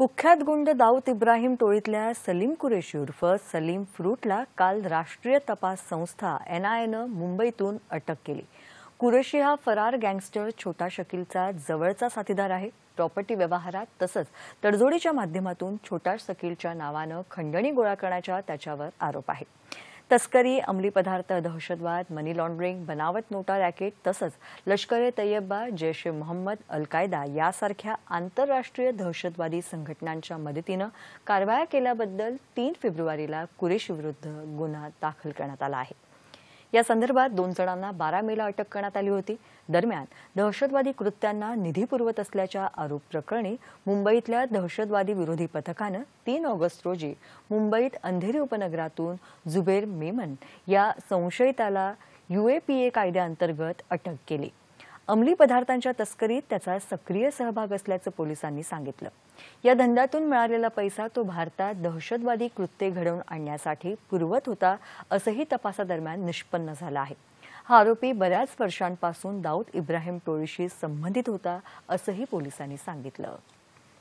कुख्यात गुंड दाऊद इब्राहिम टोळीतल्या सलीम कुरेशी उर्फ सलीम फ्रूटला काल राष्ट्रीय तपास संस्था एनआयएनं मुंबईतून अटक केली कुरेशी हा फरार गँगस्टर छोटा शकीलचा जवळचा साथीदार आहे प्रॉपर्टी व्यवहारात तसंच तडजोडीच्या माध्यमातून छोटा शकीलच्या नावानं खंडणी गोळा करण्याचा त्याच्यावर आरोप आहे तस्करी अंमली पदार्थ दहशतवाद मनी लॉन्ड्रिंग बनावट नोटा रॅकेट तसंच लष्कर ए तय्यबा जैश ए मोहम्मद अल कायदा यासारख्या आंतरराष्ट्रीय दहशतवादी संघटनांच्या मदतीनं कारवाया केल्याबद्दल तीन फेब्रुवारीला कुरेशीविरुद्ध गुन्हा दाखल करण्यात आला आहे या संदर्भात दोन जणांना बारा मेला अटक करण्यात आली होती दरम्यान दहशतवादी कृत्यांना निधी पुरवत असल्याच्या आरोप प्रकरणी मुंबईतल्या दहशतवादी विरोधी पथकानं तीन ऑगस्ट रोजी मुंबईत अंधेरी उपनगरातून जुबेर मेमन या संशयिताला युएपीए कायद्याअंतर्गत अटक केली अंमली पदार्थांच्या तस्करीत त्याचा सक्रिय सहभाग असल्याचं पोलिसांनी सांगितलं या धंद्यातून मिळालेला पैसा तो भारतात दहशतवादी कृत्ये घडवून आणण्यासाठी पुरवत होता असंही तपासादरम्यान निष्पन्न झालं आहे हा आरोपी बऱ्याच वर्षांपासून दाऊद इब्राहिम टोळीशी संबंधित होता असंही पोलिसांनी सांगितलं